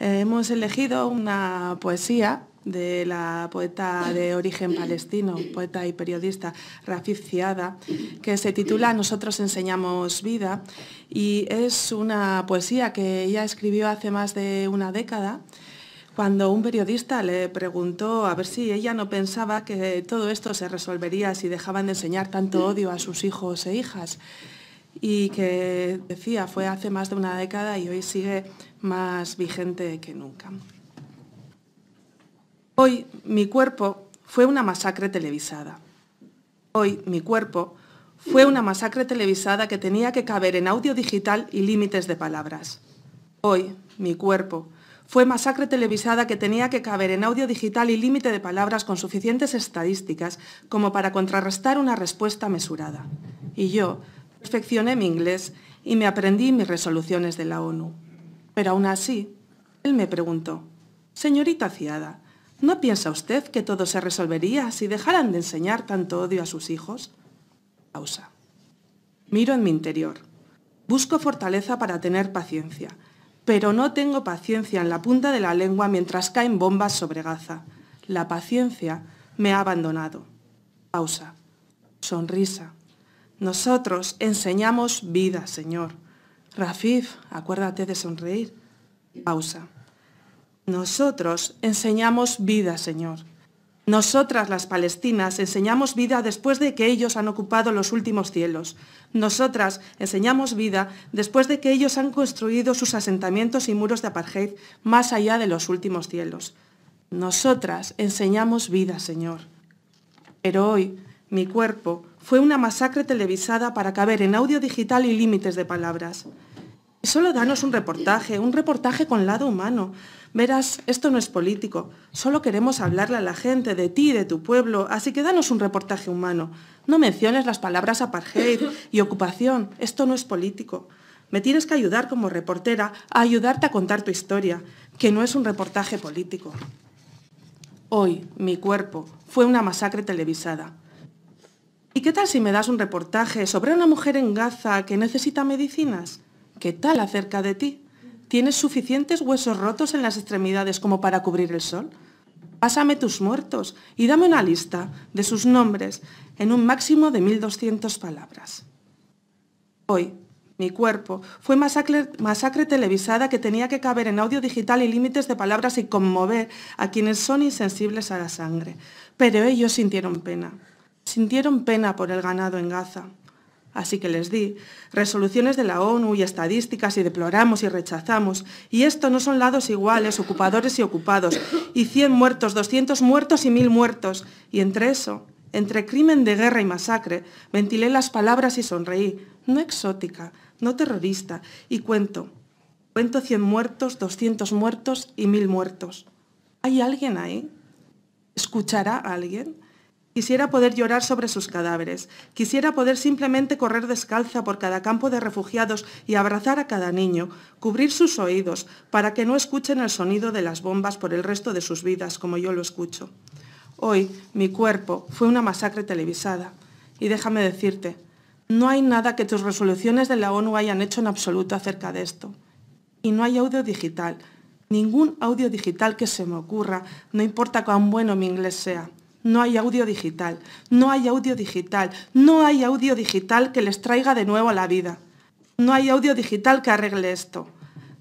hemos elegido una poesía de la poeta de origen palestino, poeta y periodista Rafif Ciada, que se titula Nosotros enseñamos vida y es una poesía que ella escribió hace más de una década cuando un periodista le preguntó a ver si ella no pensaba que todo esto se resolvería si dejaban de enseñar tanto odio a sus hijos e hijas y que decía fue hace más de una década y hoy sigue más vigente que nunca. Hoy mi cuerpo fue una masacre televisada. Hoy mi cuerpo fue una masacre televisada que tenía que caber en audio digital y límites de palabras. Hoy mi cuerpo fue masacre televisada que tenía que caber en audio digital y límite de palabras con suficientes estadísticas como para contrarrestar una respuesta mesurada. Y yo perfeccioné mi inglés y me aprendí mis resoluciones de la ONU. Pero aún así, él me preguntó, Señorita Ciada, ¿no piensa usted que todo se resolvería si dejaran de enseñar tanto odio a sus hijos? Pausa. Miro en mi interior. Busco fortaleza para tener paciencia, pero no tengo paciencia en la punta de la lengua mientras caen bombas sobre Gaza. La paciencia me ha abandonado. Pausa. Sonrisa. Nosotros enseñamos vida, Señor. Rafif, acuérdate de sonreír. Pausa. Nosotros enseñamos vida, Señor. Nosotras las palestinas enseñamos vida después de que ellos han ocupado los últimos cielos. Nosotras enseñamos vida después de que ellos han construido sus asentamientos y muros de apartheid más allá de los últimos cielos. Nosotras enseñamos vida, Señor. Pero hoy mi cuerpo fue una masacre televisada para caber en audio digital y límites de palabras. Solo danos un reportaje, un reportaje con lado humano. Verás, esto no es político. Solo queremos hablarle a la gente de ti y de tu pueblo, así que danos un reportaje humano. No menciones las palabras apartheid y ocupación. Esto no es político. Me tienes que ayudar como reportera a ayudarte a contar tu historia, que no es un reportaje político. Hoy, mi cuerpo fue una masacre televisada ¿Y qué tal si me das un reportaje sobre una mujer en Gaza que necesita medicinas? ¿Qué tal acerca de ti? ¿Tienes suficientes huesos rotos en las extremidades como para cubrir el sol? Pásame tus muertos y dame una lista de sus nombres en un máximo de 1.200 palabras. Hoy, mi cuerpo fue masacre, masacre televisada que tenía que caber en audio digital y límites de palabras y conmover a quienes son insensibles a la sangre. Pero ellos sintieron pena sintieron pena por el ganado en Gaza. Así que les di resoluciones de la ONU y estadísticas y deploramos y rechazamos. Y esto no son lados iguales, ocupadores y ocupados. Y 100 muertos, 200 muertos y 1000 muertos. Y entre eso, entre crimen de guerra y masacre, ventilé las palabras y sonreí. No exótica, no terrorista. Y cuento. Cuento 100 muertos, 200 muertos y 1000 muertos. ¿Hay alguien ahí? ¿Escuchará alguien? Quisiera poder llorar sobre sus cadáveres, quisiera poder simplemente correr descalza por cada campo de refugiados y abrazar a cada niño, cubrir sus oídos para que no escuchen el sonido de las bombas por el resto de sus vidas como yo lo escucho. Hoy mi cuerpo fue una masacre televisada y déjame decirte, no hay nada que tus resoluciones de la ONU hayan hecho en absoluto acerca de esto. Y no hay audio digital, ningún audio digital que se me ocurra, no importa cuán bueno mi inglés sea. No hay audio digital, no hay audio digital, no hay audio digital que les traiga de nuevo a la vida. No hay audio digital que arregle esto.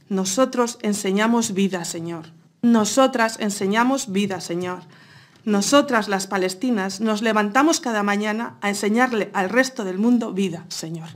Nosotros enseñamos vida, Señor. Nosotras enseñamos vida, Señor. Nosotras las palestinas nos levantamos cada mañana a enseñarle al resto del mundo vida, Señor.